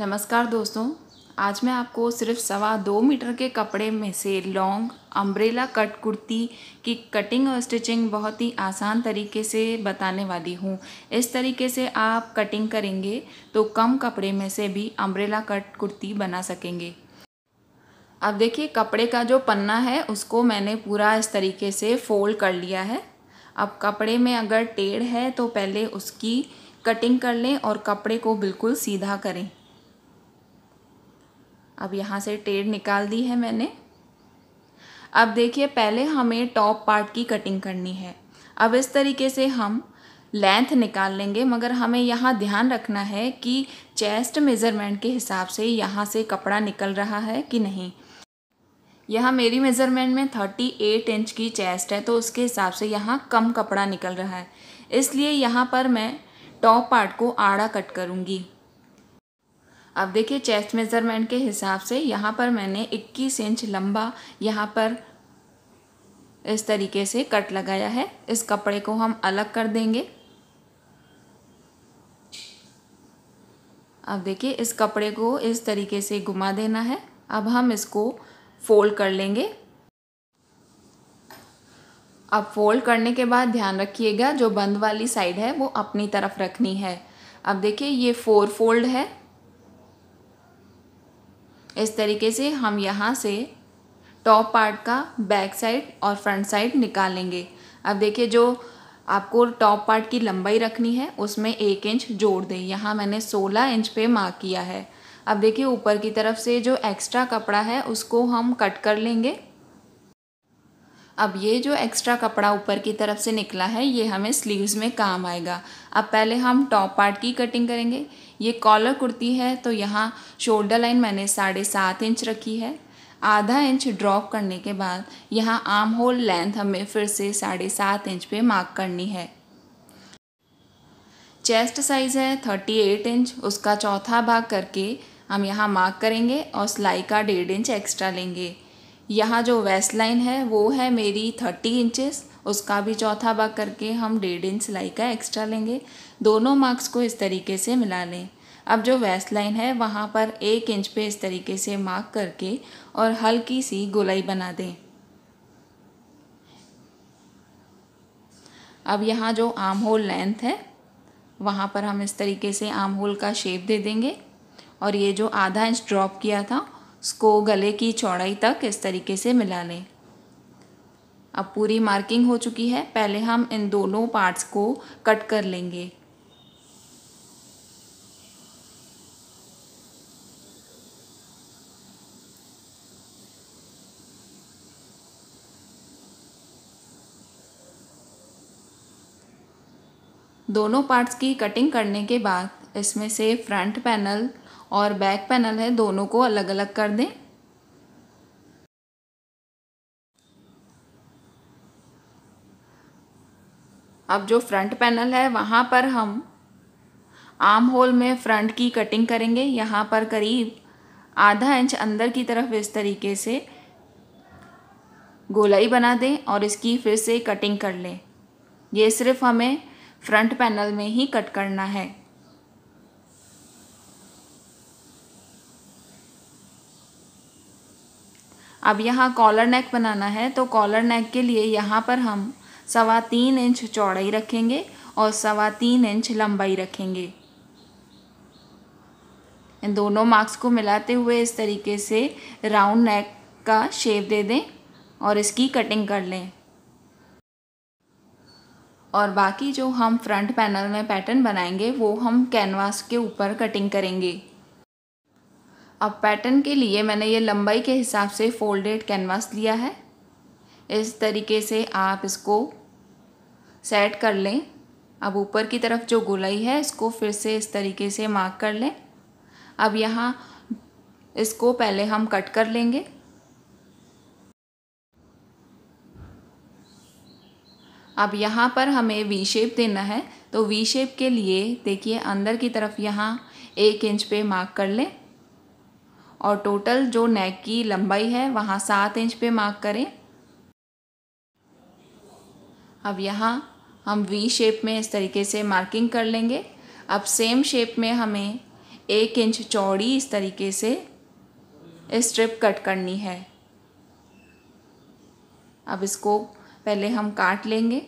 नमस्कार दोस्तों आज मैं आपको सिर्फ सवा दो मीटर के कपड़े में से लॉन्ग अम्ब्रेला कट कुर्ती की कटिंग और स्टिचिंग बहुत ही आसान तरीके से बताने वाली हूँ इस तरीके से आप कटिंग करेंगे तो कम कपड़े में से भी अम्ब्रेला कट कुर्ती बना सकेंगे अब देखिए कपड़े का जो पन्ना है उसको मैंने पूरा इस तरीके से फोल्ड कर लिया है अब कपड़े में अगर टेढ़ है तो पहले उसकी कटिंग कर लें और कपड़े को बिल्कुल सीधा करें अब यहाँ से टेढ़ निकाल दी है मैंने अब देखिए पहले हमें टॉप पार्ट की कटिंग करनी है अब इस तरीके से हम लेंथ निकाल लेंगे मगर हमें यहाँ ध्यान रखना है कि चेस्ट मेज़रमेंट के हिसाब से यहाँ से कपड़ा निकल रहा है कि नहीं यह मेरी मेज़रमेंट में थर्टी एट इंच की चेस्ट है तो उसके हिसाब से यहाँ कम कपड़ा निकल रहा है इसलिए यहाँ पर मैं टॉप पार्ट को आड़ा कट करूँगी अब देखिए चेस्ट मेज़रमेंट के हिसाब से यहाँ पर मैंने 21 इंच लंबा यहाँ पर इस तरीके से कट लगाया है इस कपड़े को हम अलग कर देंगे अब देखिए इस कपड़े को इस तरीके से घुमा देना है अब हम इसको फोल्ड कर लेंगे अब फोल्ड करने के बाद ध्यान रखिएगा जो बंद वाली साइड है वो अपनी तरफ रखनी है अब देखिए ये फोर फोल्ड है इस तरीके से हम यहाँ से टॉप पार्ट का बैक साइड और फ्रंट साइड निकालेंगे अब देखिए जो आपको टॉप पार्ट की लंबाई रखनी है उसमें एक इंच जोड़ दें यहाँ मैंने सोलह इंच पे मार्क किया है अब देखिए ऊपर की तरफ से जो एक्स्ट्रा कपड़ा है उसको हम कट कर लेंगे अब ये जो एक्स्ट्रा कपड़ा ऊपर की तरफ से निकला है ये हमें स्लीव्स में काम आएगा अब पहले हम टॉप पार्ट की कटिंग करेंगे ये कॉलर कुर्ती है तो यहाँ शोल्डर लाइन मैंने साढ़े सात इंच रखी है आधा इंच ड्रॉप करने के बाद यहाँ आर्म होल लेंथ हमें फिर से साढ़े सात इंच पे मार्क करनी है चेस्ट साइज़ है थर्टी एट इंच उसका चौथा भाग करके हम यहाँ मार्क करेंगे और सिलाई का डेढ़ इंच एक्स्ट्रा लेंगे यहाँ जो वेस्ट लाइन है वो है मेरी थर्टी इंचेस उसका भी चौथा भाग करके हम डेढ़ इंच सिलाई का एक्स्ट्रा लेंगे दोनों मार्क्स को इस तरीके से मिला लें अब जो वेस्ट लाइन है वहाँ पर एक इंच पे इस तरीके से मार्क करके और हल्की सी गोलाई बना दें अब यहाँ जो आर्म होल लेंथ है वहाँ पर हम इस तरीके से आर्म होल का शेप दे देंगे और ये जो आधा इंच ड्रॉप किया था उसको गले की चौड़ाई तक इस तरीके से मिला लें अब पूरी मार्किंग हो चुकी है पहले हम इन दोनों पार्ट्स को कट कर लेंगे दोनों पार्ट्स की कटिंग करने के बाद इसमें से फ्रंट पैनल और बैक पैनल है दोनों को अलग अलग कर दें अब जो फ्रंट पैनल है वहाँ पर हम आर्म होल में फ्रंट की कटिंग करेंगे यहाँ पर करीब आधा इंच अंदर की तरफ इस तरीके से गोलाई बना दें और इसकी फिर से कटिंग कर लें ये सिर्फ हमें फ्रंट पैनल में ही कट करना है अब यहाँ कॉलर नेक बनाना है तो कॉलर नेक के लिए यहाँ पर हम सवा तीन इंच चौड़ाई रखेंगे और सवा तीन इंच लंबाई रखेंगे इन दोनों मार्क्स को मिलाते हुए इस तरीके से राउंड नेक का शेप दे दें और इसकी कटिंग कर लें और बाकी जो हम फ्रंट पैनल में पैटर्न बनाएंगे वो हम कैनवास के ऊपर कटिंग करेंगे अब पैटर्न के लिए मैंने ये लंबाई के हिसाब से फोल्डेड कैनवास लिया है इस तरीके से आप इसको सेट कर लें अब ऊपर की तरफ जो गोलाई है इसको फिर से इस तरीके से मार्क कर लें अब यहाँ इसको पहले हम कट कर लेंगे अब यहाँ पर हमें वी शेप देना है तो वी शेप के लिए देखिए अंदर की तरफ यहाँ एक इंच पे मार्क कर लें और टोटल जो नेक की लंबाई है वहाँ सात इंच पे मार्क करें अब यहाँ हम वी शेप में इस तरीके से मार्किंग कर लेंगे अब सेम शेप में हमें एक इंच चौड़ी इस तरीके से स्ट्रिप कट करनी है अब इसको पहले हम काट लेंगे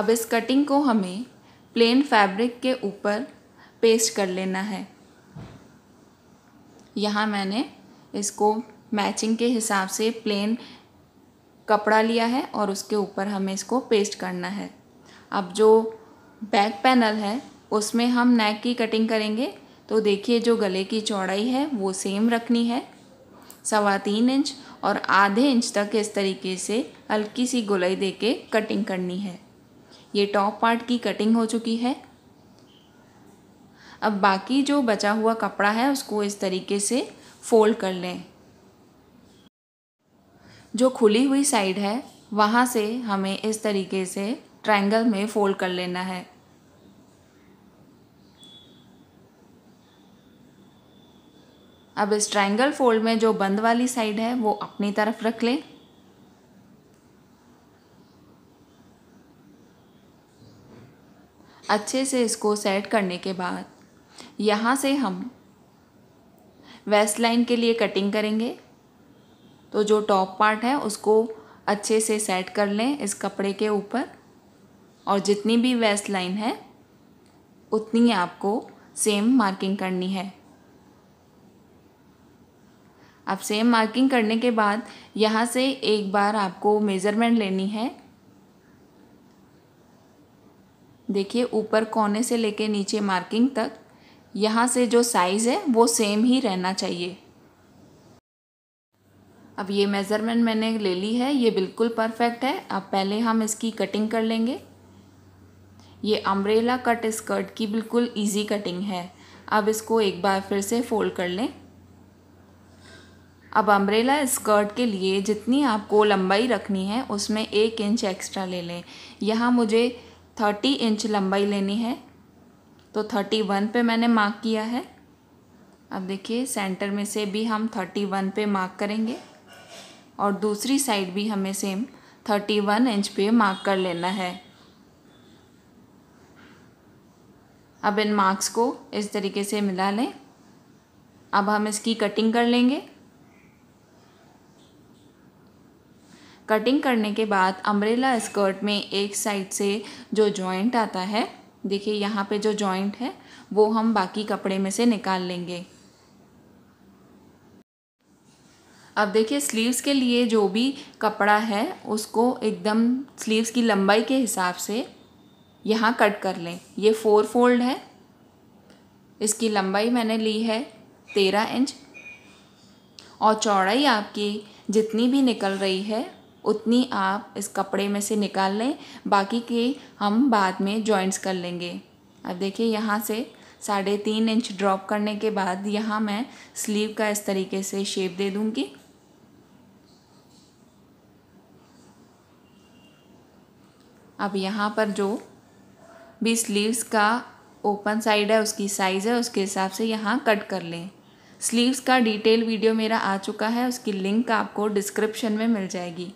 अब इस कटिंग को हमें प्लेन फैब्रिक के ऊपर पेस्ट कर लेना है यहाँ मैंने इसको मैचिंग के हिसाब से प्लेन कपड़ा लिया है और उसके ऊपर हमें इसको पेस्ट करना है अब जो बैक पैनल है उसमें हम नेक की कटिंग करेंगे तो देखिए जो गले की चौड़ाई है वो सेम रखनी है सवा तीन इंच और आधे इंच तक इस तरीके से हल्की सी गोलाई दे के कटिंग करनी है ये टॉप पार्ट की कटिंग हो चुकी है अब बाकी जो बचा हुआ कपड़ा है उसको इस तरीके से फोल्ड कर लें जो खुली हुई साइड है वहाँ से हमें इस तरीके से ट्रायंगल में फोल्ड कर लेना है अब इस ट्रायंगल फोल्ड में जो बंद वाली साइड है वो अपनी तरफ रख लें अच्छे से इसको सेट करने के बाद यहाँ से हम वेस्ट लाइन के लिए कटिंग करेंगे तो जो टॉप पार्ट है उसको अच्छे से सेट कर लें इस कपड़े के ऊपर और जितनी भी वेस्ट लाइन है उतनी आपको सेम मार्किंग करनी है अब सेम मार्किंग करने के बाद यहाँ से एक बार आपको मेज़रमेंट लेनी है देखिए ऊपर कोने से लेके नीचे मार्किंग तक यहाँ से जो साइज़ है वो सेम ही रहना चाहिए अब ये मेज़रमेंट मैंने ले ली है ये बिल्कुल परफेक्ट है अब पहले हम इसकी कटिंग कर लेंगे ये अम्ब्रेला कट स्कर्ट की बिल्कुल इजी कटिंग है अब इसको एक बार फिर से फ़ोल्ड कर लें अब अम्ब्रेला स्कर्ट के लिए जितनी आपको लंबाई रखनी है उसमें एक इंच एक्स्ट्रा ले लें यहाँ मुझे थर्टी इंच लंबाई लेनी है तो थर्टी वन पे मैंने मार्क किया है अब देखिए सेंटर में से भी हम थर्टी वन पर मार्क करेंगे और दूसरी साइड भी हमें सेम थर्टी वन इंच पे मार्क कर लेना है अब इन मार्क्स को इस तरीके से मिला लें अब हम इसकी कटिंग कर लेंगे कटिंग करने के बाद अम्ब्रेला स्कर्ट में एक साइड से जो जॉइंट आता है देखिए यहाँ पे जो जॉइंट है वो हम बाकी कपड़े में से निकाल लेंगे अब देखिए स्लीव्स के लिए जो भी कपड़ा है उसको एकदम स्लीव्स की लंबाई के हिसाब से यहाँ कट कर लें ये फोर फोल्ड है इसकी लंबाई मैंने ली है तेरह इंच और चौड़ाई आपकी जितनी भी निकल रही है उतनी आप इस कपड़े में से निकाल लें बाकी के हम बाद में जॉइंट्स कर लेंगे अब देखिए यहाँ से साढ़े तीन इंच ड्रॉप करने के बाद यहाँ मैं स्लीव का इस तरीके से शेप दे दूँगी अब यहाँ पर जो भी स्लीव्स का ओपन साइड है उसकी साइज़ है उसके हिसाब से यहाँ कट कर लें स्लीव्स का डिटेल वीडियो मेरा आ चुका है उसकी लिंक आपको डिस्क्रिप्शन में मिल जाएगी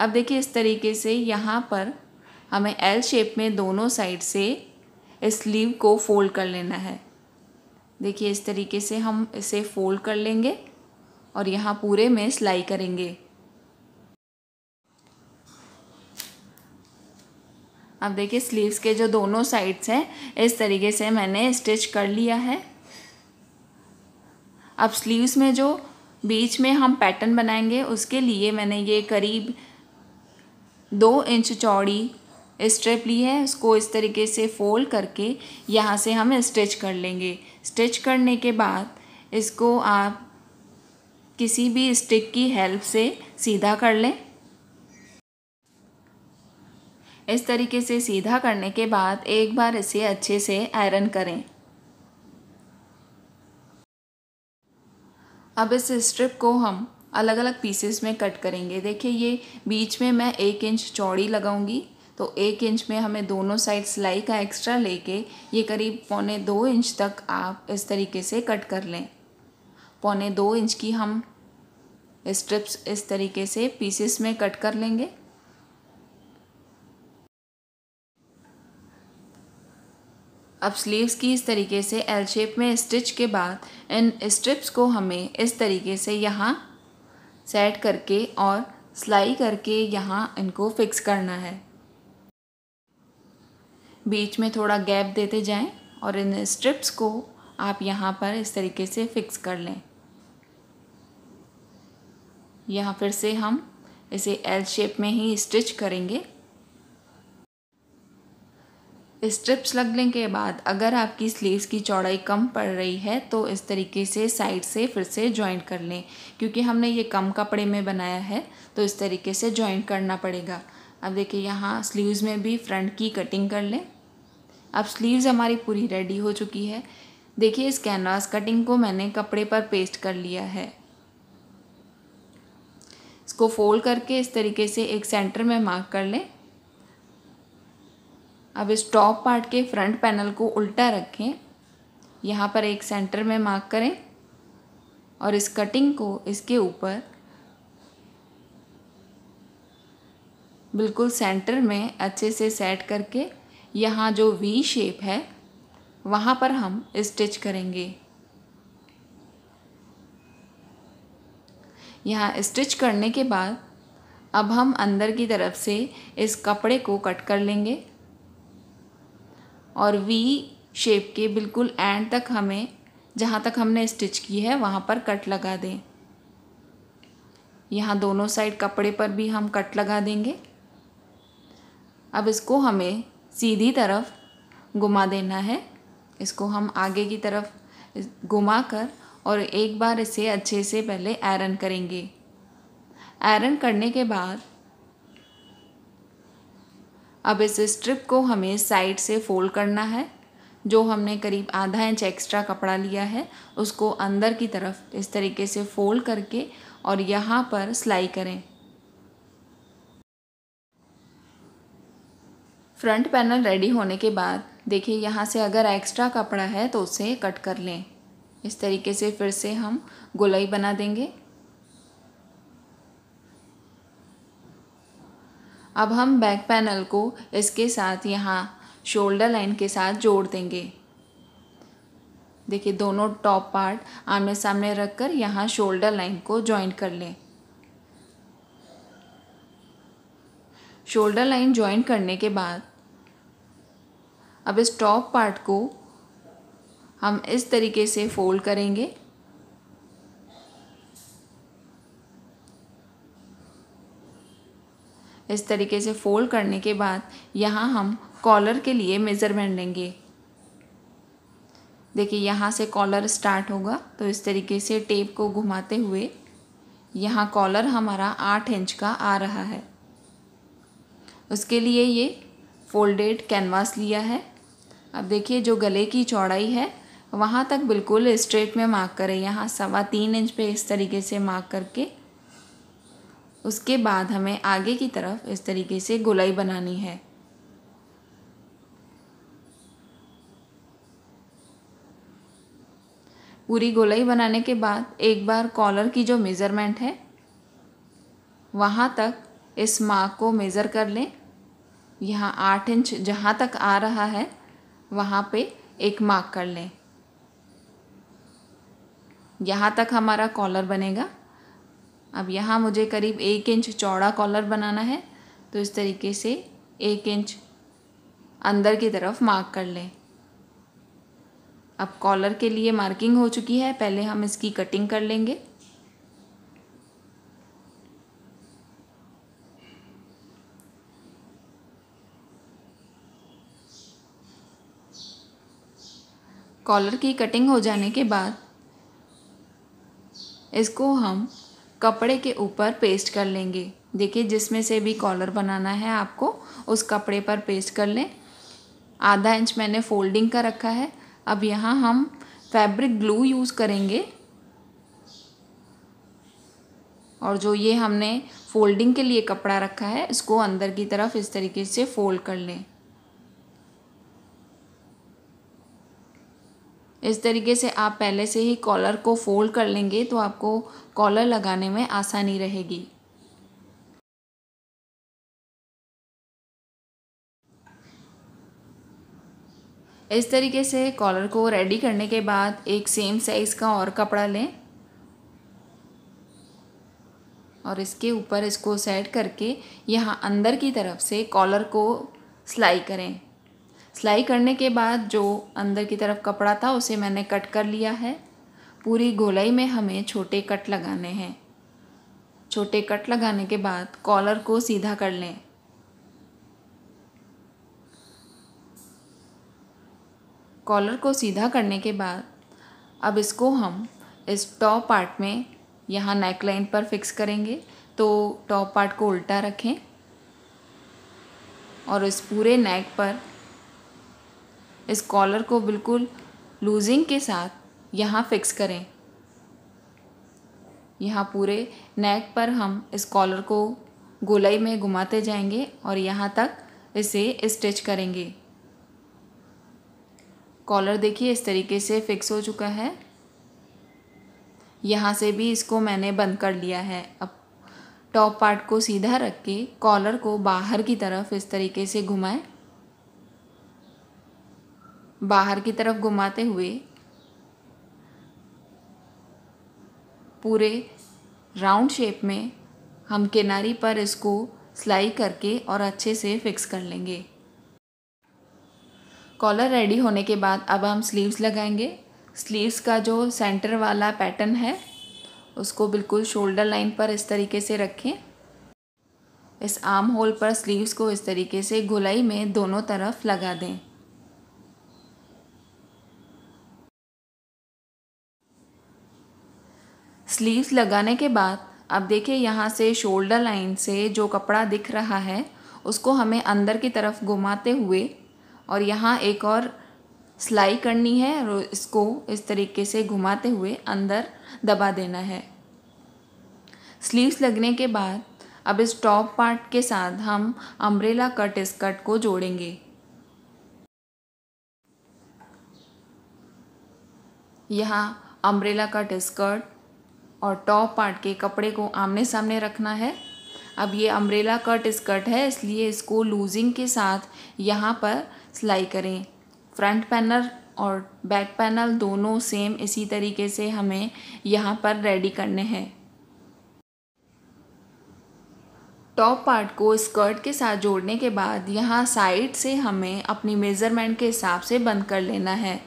अब देखिए इस तरीके से यहाँ पर हमें एल शेप में दोनों साइड से इस स्लीव को फोल्ड कर लेना है देखिए इस तरीके से हम इसे फोल्ड कर लेंगे और यहाँ पूरे में सिलाई करेंगे अब देखिए स्लीव्स के जो दोनों साइड्स हैं इस तरीके से मैंने स्टिच कर लिया है अब स्लीव्स में जो बीच में हम पैटर्न बनाएंगे उसके लिए मैंने ये करीब दो इंच चौड़ी स्ट्रिप ली है उसको इस तरीके से फोल्ड करके यहाँ से हम स्टिच कर लेंगे स्टिच करने के बाद इसको आप किसी भी स्टिक की हेल्प से सीधा कर लें इस तरीके से सीधा करने के बाद एक बार इसे अच्छे से आयरन करें अब इस स्ट्रिप को हम अलग अलग पीसेस में कट करेंगे देखिए ये बीच में मैं एक इंच चौड़ी लगाऊंगी तो एक इंच में हमें दोनों साइड सिलाई का एक्स्ट्रा लेके ये करीब पौने दो इंच तक आप इस तरीके से कट कर लें पौने दो इंच की हम स्ट्रिप्स इस तरीके से पीसेस में कट कर लेंगे अब स्लीव्स की इस तरीके से एल शेप में स्टिच के बाद इन स्ट्रिप्स को हमें इस तरीके से यहाँ सेट करके और सिलाई करके यहाँ इनको फिक्स करना है बीच में थोड़ा गैप देते जाएं और इन स्ट्रिप्स को आप यहाँ पर इस तरीके से फिक्स कर लें यहाँ फिर से हम इसे एल शेप में ही स्टिच करेंगे स्ट्रिप्स लगने के बाद अगर आपकी स्लीव्स की चौड़ाई कम पड़ रही है तो इस तरीके से साइड से फिर से जॉइंट कर लें क्योंकि हमने ये कम कपड़े में बनाया है तो इस तरीके से जॉइंट करना पड़ेगा अब देखिए यहाँ स्लीव्स में भी फ्रंट की कटिंग कर लें अब स्लीव्स हमारी पूरी रेडी हो चुकी है देखिए इस कैनवास कटिंग को मैंने कपड़े पर पेस्ट कर लिया है इसको फोल्ड करके इस तरीके से एक सेंटर में मार्क कर लें अब इस टॉप पार्ट के फ्रंट पैनल को उल्टा रखें यहाँ पर एक सेंटर में मार्क करें और इस कटिंग को इसके ऊपर बिल्कुल सेंटर में अच्छे से सेट करके यहाँ जो वी शेप है वहाँ पर हम स्टिच करेंगे यहाँ स्टिच करने के बाद अब हम अंदर की तरफ से इस कपड़े को कट कर लेंगे और वी शेप के बिल्कुल एंड तक हमें जहाँ तक हमने स्टिच की है वहाँ पर कट लगा दें यहाँ दोनों साइड कपड़े पर भी हम कट लगा देंगे अब इसको हमें सीधी तरफ घुमा देना है इसको हम आगे की तरफ घुमा कर और एक बार इसे अच्छे से पहले आयरन करेंगे आयरन करने के बाद अब इस स्ट्रिप को हमें साइड से फोल्ड करना है जो हमने करीब आधा इंच एक्स्ट्रा कपड़ा लिया है उसको अंदर की तरफ इस तरीके से फोल्ड करके और यहाँ पर सिलाई करें फ्रंट पैनल रेडी होने के बाद देखिए यहाँ से अगर एक्स्ट्रा कपड़ा है तो उसे कट कर लें इस तरीके से फिर से हम गोलाई बना देंगे अब हम बैक पैनल को इसके साथ यहाँ शोल्डर लाइन के साथ जोड़ देंगे देखिए दोनों टॉप पार्ट आमने सामने रख कर यहाँ शोल्डर लाइन को जॉइंट कर लें शोल्डर लाइन जॉइंट करने के बाद अब इस टॉप पार्ट को हम इस तरीके से फोल्ड करेंगे इस तरीके से फ़ोल्ड करने के बाद यहाँ हम कॉलर के लिए मेज़रमेंट लेंगे देखिए यहाँ से कॉलर स्टार्ट होगा तो इस तरीके से टेप को घुमाते हुए यहाँ कॉलर हमारा आठ इंच का आ रहा है उसके लिए ये फोल्डेड कैनवास लिया है अब देखिए जो गले की चौड़ाई है वहाँ तक बिल्कुल स्ट्रेट में मार्क करें यहाँ सवा तीन इंच पे इस तरीके से मार्क करके उसके बाद हमें आगे की तरफ इस तरीके से गोलाई बनानी है पूरी गोलाई बनाने के बाद एक बार कॉलर की जो मेज़रमेंट है वहाँ तक इस मार्क को मेज़र कर लें यहाँ आठ इंच जहाँ तक आ रहा है वहाँ पे एक मार्क कर लें यहाँ तक हमारा कॉलर बनेगा अब यहाँ मुझे करीब एक इंच चौड़ा कॉलर बनाना है तो इस तरीके से एक इंच अंदर की तरफ मार्क कर लें अब कॉलर के लिए मार्किंग हो चुकी है पहले हम इसकी कटिंग कर लेंगे कॉलर की कटिंग हो जाने के बाद इसको हम कपड़े के ऊपर पेस्ट कर लेंगे देखिए जिसमें से भी कॉलर बनाना है आपको उस कपड़े पर पेस्ट कर लें आधा इंच मैंने फोल्डिंग का रखा है अब यहाँ हम फैब्रिक ग्लू यूज़ करेंगे और जो ये हमने फोल्डिंग के लिए कपड़ा रखा है इसको अंदर की तरफ इस तरीके से फोल्ड कर लें इस तरीके से आप पहले से ही कॉलर को फोल्ड कर लेंगे तो आपको कॉलर लगाने में आसानी रहेगी इस तरीके से कॉलर को रेडी करने के बाद एक सेम साइज़ का और कपड़ा लें और इसके ऊपर इसको सेट करके यहाँ अंदर की तरफ से कॉलर को सिलाई करें सिलाई करने के बाद जो अंदर की तरफ कपड़ा था उसे मैंने कट कर लिया है पूरी गोलाई में हमें छोटे कट लगाने हैं छोटे कट लगाने के बाद कॉलर को सीधा कर लें कॉलर को सीधा करने के बाद अब इसको हम इस टॉप पार्ट में यहाँ नेक लाइन पर फिक्स करेंगे तो टॉप पार्ट को उल्टा रखें और इस पूरे नेक पर इस कॉलर को बिल्कुल लूजिंग के साथ यहाँ फिक्स करें यहाँ पूरे नेक पर हम इस कॉलर को गोलाई में घुमाते जाएंगे और यहाँ तक इसे स्टिच करेंगे कॉलर देखिए इस तरीके से फिक्स हो चुका है यहाँ से भी इसको मैंने बंद कर लिया है अब टॉप पार्ट को सीधा रख के कॉलर को बाहर की तरफ इस तरीके से घुमाएं बाहर की तरफ घुमाते हुए पूरे राउंड शेप में हम किनारी पर इसको सिलाई करके और अच्छे से फिक्स कर लेंगे कॉलर रेडी होने के बाद अब हम स्लीव्स लगाएंगे स्लीव्स का जो सेंटर वाला पैटर्न है उसको बिल्कुल शोल्डर लाइन पर इस तरीके से रखें इस आर्म होल पर स्लीव्स को इस तरीके से गुलाई में दोनों तरफ लगा दें स्लीव्स लगाने के बाद अब देखिए यहाँ से शोल्डर लाइन से जो कपड़ा दिख रहा है उसको हमें अंदर की तरफ घुमाते हुए और यहाँ एक और सिलाई करनी है और इसको इस तरीके से घुमाते हुए अंदर दबा देना है स्लीव्स लगने के बाद अब इस टॉप पार्ट के साथ हम अम्ब्रेला कट स्कर्ट को जोड़ेंगे यहाँ अम्ब्रेला कट स्कर्ट और टॉप पार्ट के कपड़े को आमने सामने रखना है अब ये अम्ब्रेला कट स्कर्ट है इसलिए इसको लूजिंग के साथ यहाँ पर सिलाई करें फ्रंट पैनल और बैक पैनल दोनों सेम इसी तरीके से हमें यहाँ पर रेडी करने हैं टॉप पार्ट को स्कर्ट के साथ जोड़ने के बाद यहाँ साइड से हमें अपनी मेज़रमेंट के हिसाब से बंद कर लेना है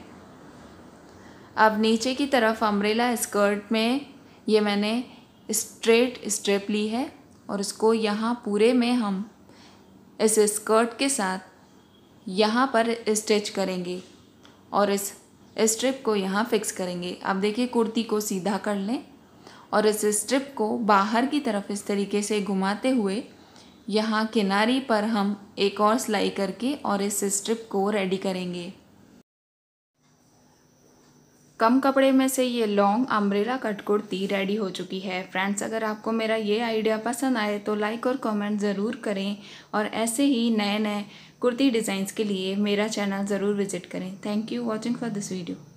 अब नीचे की तरफ अम्ब्रेला स्कर्ट में ये मैंने स्ट्रेट स्ट्रेप ली है और इसको यहाँ पूरे में हम इस स्कर्ट के साथ यहाँ पर स्टिच करेंगे और इस स्ट्रिप को यहाँ फिक्स करेंगे आप देखिए कुर्ती को सीधा कर लें और इस स्ट्रिप को बाहर की तरफ इस तरीके से घुमाते हुए यहाँ किनारी पर हम एक और सिलाई करके और इस स्ट्रिप को रेडी करेंगे कम कपड़े में से ये long umbrella cut kurti ready हो चुकी है फ्रेंड्स अगर आपको मेरा ये आइडिया पसंद आए तो लाइक और कमेंट ज़रूर करें और ऐसे ही नए नए कुर्ती डिज़ाइंस के लिए मेरा चैनल ज़रूर विज़िट करें thank you watching for this video